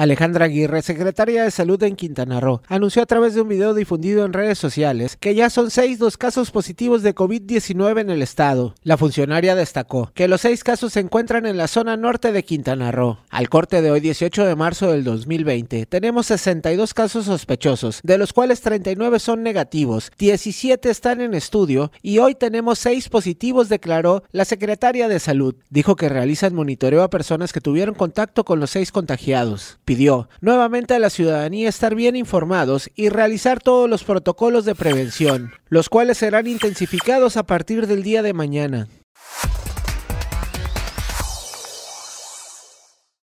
Alejandra Aguirre, secretaria de Salud en Quintana Roo, anunció a través de un video difundido en redes sociales que ya son seis dos casos positivos de COVID-19 en el estado. La funcionaria destacó que los seis casos se encuentran en la zona norte de Quintana Roo. Al corte de hoy, 18 de marzo del 2020, tenemos 62 casos sospechosos, de los cuales 39 son negativos, 17 están en estudio y hoy tenemos seis positivos, declaró la secretaria de Salud. Dijo que realizan monitoreo a personas que tuvieron contacto con los seis contagiados pidió nuevamente a la ciudadanía estar bien informados y realizar todos los protocolos de prevención, los cuales serán intensificados a partir del día de mañana.